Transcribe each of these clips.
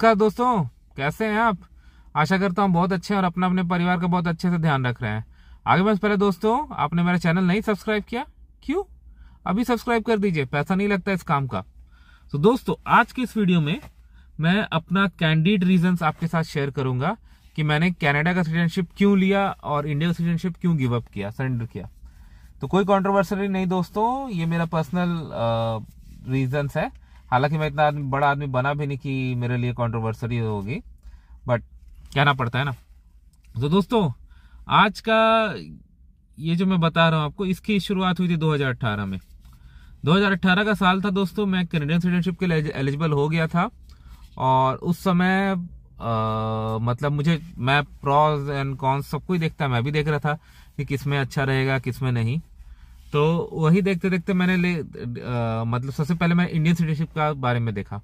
नमस्कार दोस्तों कैसे हैं आप आशा करता हूं बहुत अच्छे और अपना अपने परिवार का बहुत अच्छे से ध्यान रख रहे हैं आगे बस पहले दोस्तों आपने मेरा चैनल नहीं सब्सक्राइब किया क्यों अभी सब्सक्राइब कर दीजिए पैसा नहीं लगता इस काम का तो दोस्तों आज की इस वीडियो में मैं अपना कैंडिड रीजन आपके साथ शेयर करूंगा कि मैंने कैनेडा का सिटीजनशिप क्यों लिया और इंडिया का सिटीजनशिप क्यों गिव अप किया सरेंडर किया तो कोई कॉन्ट्रोवर्सरी नहीं दोस्तों ये मेरा पर्सनल रीजन्स है हालांकि मैं इतना आदमी बड़ा आदमी बना भी नहीं कि मेरे लिए कॉन्ट्रोवर्सरी होगी बट कहना पड़ता है ना तो दोस्तों आज का ये जो मैं बता रहा हूँ आपको इसकी शुरुआत हुई थी 2018 में 2018 का साल था दोस्तों मैं कैनेडियन सिटीजनशिप के लिए एलिजिबल हो गया था और उस समय आ, मतलब मुझे मैं प्रॉज एंड कॉन्स सब कुछ देखता मैं भी देख रहा था कि किस में अच्छा रहेगा किस में नहीं तो वही देखते देखते मैंने ले आ, मतलब सबसे पहले मैं इंडियन सिटीजनशिप का बारे में देखा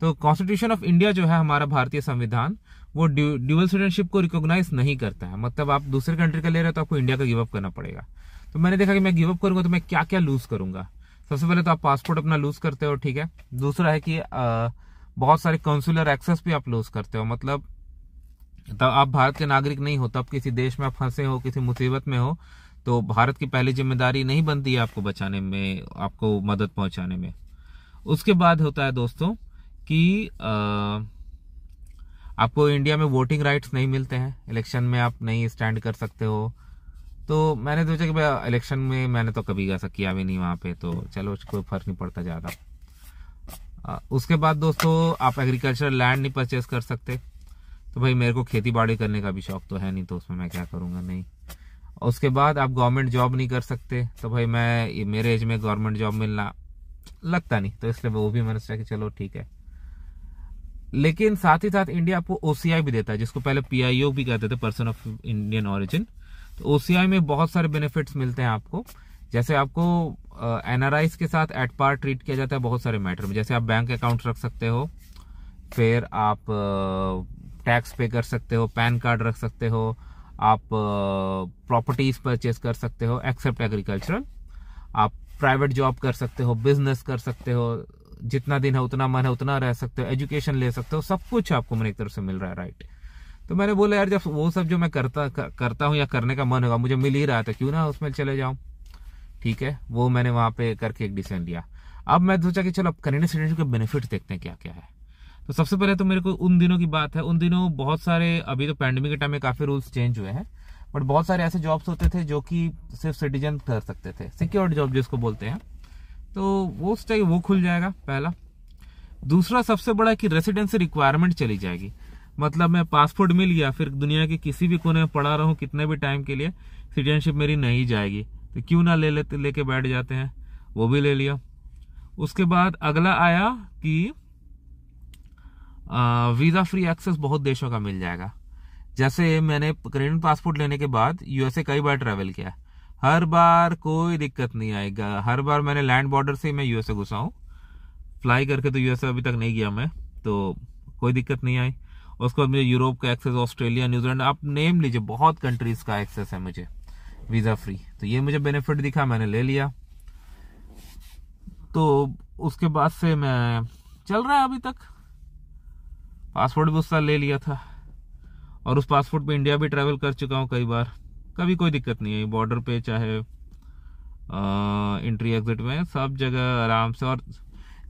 तो कॉन्स्टिट्यूशन ऑफ इंडिया जो है हमारा भारतीय संविधान वो ड्यूअल सिटीजनशिप को रिकॉग्नाइज नहीं करता है मतलब आप दूसरे कंट्री का ले रहे हो तो आपको इंडिया का गिवअप करना पड़ेगा तो मैंने देखा कि मैं गिवअप करूंगा तो मैं क्या क्या लूज करूंगा सबसे पहले तो आप पासपोर्ट अपना लूज करते हो ठीक है दूसरा है कि आ, बहुत सारे काउंसुलर एक्सेस भी आप लूज करते हो मतलब तब आप भारत के नागरिक नहीं हो तब किसी देश में आप फंसे हो किसी मुसीबत में हो तो भारत की पहली जिम्मेदारी नहीं बनती है आपको बचाने में आपको मदद पहुंचाने में उसके बाद होता है दोस्तों कि आपको इंडिया में वोटिंग राइट्स नहीं मिलते हैं इलेक्शन में आप नहीं स्टैंड कर सकते हो तो मैंने सोचा कि भाई इलेक्शन में मैंने तो कभी ऐसा किया भी नहीं वहां पे तो चलो कोई फर्क नहीं पड़ता ज़्यादा उसके बाद दोस्तों आप एग्रीकल्चर लैंड नहीं परचेज कर सकते तो भाई मेरे को खेती बाड़ी करने का भी शौक तो है नहीं तो उसमें मैं क्या करूँगा नहीं उसके बाद आप गवर्नमेंट जॉब नहीं कर सकते तो भाई मैं मेरे एज में गवर्नमेंट जॉब मिलना लगता नहीं तो इसलिए वो भी मैंने सोचा कि चलो ठीक है लेकिन साथ ही साथ इंडिया आपको ओसीआई भी देता है जिसको पहले पीआईओ भी कहते थे पर्सन ऑफ इंडियन ऑरिजिन तो ओसीआई में बहुत सारे बेनिफिट्स मिलते हैं आपको जैसे आपको एनआरआई के साथ एट पार ट्रीट किया जाता है बहुत सारे मैटर में जैसे आप बैंक अकाउंट रख सकते हो फिर आप टैक्स पे कर सकते हो पैन कार्ड रख सकते हो आप प्रॉपर्टीज परचेज कर सकते हो एक्सेप्ट एग्रीकल्चरल आप प्राइवेट जॉब कर सकते हो बिजनेस कर सकते हो जितना दिन है उतना मन है उतना रह सकते हो एजुकेशन ले सकते हो सब कुछ आपको मेरी तरफ से मिल रहा है राइट तो मैंने बोला यार जब वो सब जो मैं करता कर, करता हूँ या करने का मन होगा मुझे मिल ही रहा था क्यों ना उसमें चले जाऊं ठीक है वो मैंने वहां पे करके एक डिसीजन लिया अब मैं सोचा कि चलो अब करेंट इंस्टीट्यूट के बेनिफिट देखते हैं क्या क्या है तो सबसे पहले तो मेरे को उन दिनों की बात है उन दिनों बहुत सारे अभी तो पैंडमिक के टाइम में काफी रूल्स चेंज हुए हैं बट बहुत सारे ऐसे जॉब्स होते थे जो कि सिर्फ सिटीजन कर सकते थे सिक्योर्ड जॉब जिसको बोलते हैं तो वो टाइम वो खुल जाएगा पहला दूसरा सबसे बड़ा कि रेसिडेंसी रिक्वायरमेंट चली जाएगी मतलब मैं पासपोर्ट मिल गया फिर दुनिया के किसी भी कोने में पढ़ा रहा हूँ कितने भी टाइम के लिए सिटीजनशिप मेरी नहीं जाएगी तो क्यों ना ले लेते लेके बैठ जाते हैं वो भी ले लिया उसके बाद अगला आया कि वीजा फ्री एक्सेस बहुत देशों का मिल जाएगा जैसे मैंने क्रेडिट पासपोर्ट लेने के बाद यूएसए कई बार ट्रेवल किया हर बार कोई दिक्कत नहीं आएगा हर बार मैंने लैंड बॉर्डर से मैं यूएसए घुसा हूँ फ्लाई करके तो यूएसए अभी तक नहीं गया मैं तो कोई दिक्कत नहीं आई उसके बाद मुझे यूरोप का एक्सेस ऑस्ट्रेलिया न्यूजीलैंड आप नेम लीजिए बहुत कंट्रीज का एक्सेस है मुझे वीजा फ्री तो ये मुझे बेनिफिट दिखा मैंने ले लिया तो उसके बाद से मैं चल रहा है अभी तक पासपोर्ट भी उस साल ले लिया था और उस पासपोर्ट पे इंडिया भी ट्रैवल कर चुका हूँ कई बार कभी कोई दिक्कत नहीं है बॉर्डर पे चाहे एंट्री एग्जिट में सब जगह आराम से और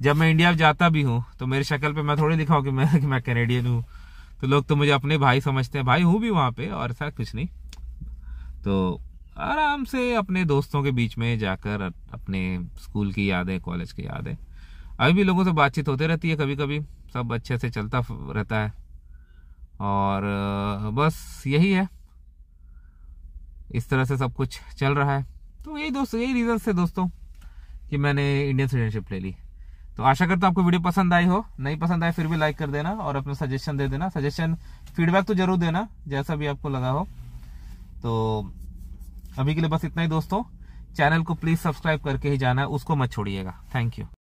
जब मैं इंडिया जाता भी हूँ तो मेरी शक्ल पे मैं थोड़ी दिखाऊँ कि मैं कि मैं कैनेडियन हूँ तो लोग तो मुझे अपने भाई समझते हैं भाई हूँ भी वहाँ पे और ऐसा कुछ नहीं तो आराम से अपने दोस्तों के बीच में जाकर अपने स्कूल की यादें कॉलेज की यादें अभी भी लोगों से बातचीत होती रहती है कभी कभी सब अच्छे से चलता रहता है और बस यही है इस तरह से सब कुछ चल रहा है तो यही दोस्त यही रीज़न से दोस्तों कि मैंने इंडियन सिटीजनशिप ले ली तो आशा करता हूँ आपको वीडियो पसंद आई हो नहीं पसंद आए फिर भी लाइक कर देना और अपना सजेशन दे देना सजेशन फीडबैक तो जरूर देना जैसा भी आपको लगा हो तो अभी के लिए बस इतना ही दोस्तों चैनल को प्लीज सब्सक्राइब करके ही जाना है उसको मत छोड़िएगा थैंक यू